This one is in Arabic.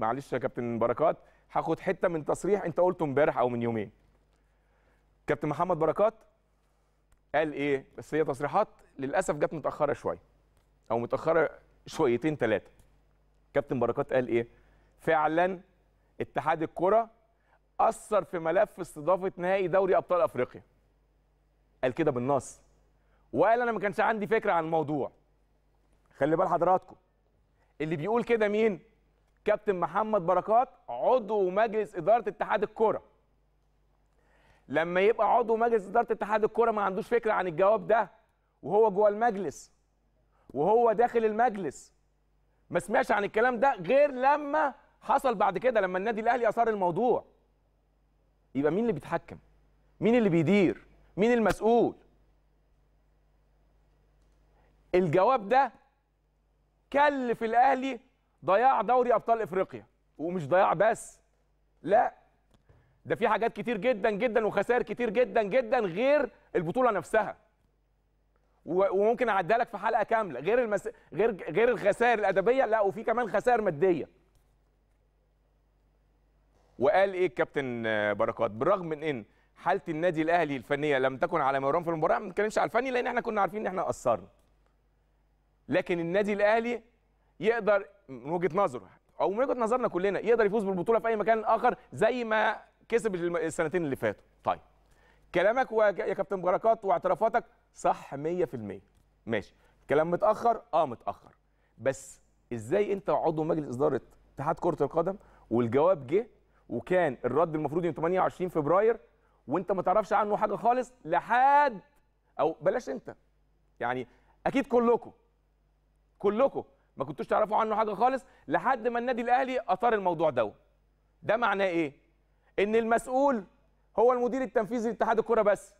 معلش يا كابتن بركات هاخد حته من تصريح انت قلته امبارح او من يومين كابتن محمد بركات قال ايه بس هي تصريحات للاسف جت متاخره شويه او متاخره شويتين ثلاثه كابتن بركات قال ايه فعلا اتحاد الكره اثر في ملف استضافه نهائي دوري ابطال افريقيا قال كده بالنص وقال انا ما كانش عندي فكره عن الموضوع خلي بال حضراتكم اللي بيقول كده مين كابتن محمد بركات عضو مجلس اداره اتحاد الكوره لما يبقى عضو مجلس اداره اتحاد الكوره ما عندوش فكره عن الجواب ده وهو جوه المجلس وهو داخل المجلس ما سمعش عن الكلام ده غير لما حصل بعد كده لما النادي الاهلي اثار الموضوع يبقى مين اللي بيتحكم مين اللي بيدير مين المسؤول الجواب ده كلف الاهلي ضياع دوري ابطال افريقيا ومش ضياع بس لا ده في حاجات كتير جدا جدا وخسائر كتير جدا جدا غير البطوله نفسها وممكن اعدها لك في حلقه كامله غير المس... غير غير الخسائر الادبيه لا وفي كمان خسائر ماديه وقال ايه الكابتن بركات بالرغم من ان حاله النادي الاهلي الفنيه لم تكن على ما يرام في المباراه ما بنتكلمش على الفني لان احنا كنا عارفين ان احنا قصرنا لكن النادي الاهلي يقدر من وجهه نظره او من وجهه نظرنا كلنا يقدر يفوز بالبطوله في اي مكان اخر زي ما كسب السنتين اللي فاتوا طيب كلامك يا كابتن بركات واعترافاتك صح 100% ماشي كلام متاخر اه متاخر بس ازاي انت عضو مجلس اداره اتحاد كره القدم والجواب جه وكان الرد المفروض يوم 28 فبراير وانت ما تعرفش عنه حاجه خالص لحد او بلاش انت يعني اكيد كلكم كلكم ما كنتوش تعرفوا عنه حاجه خالص لحد ما النادي الاهلي اثار الموضوع ده ده معناه ايه ان المسؤول هو المدير التنفيذي لاتحاد الكره بس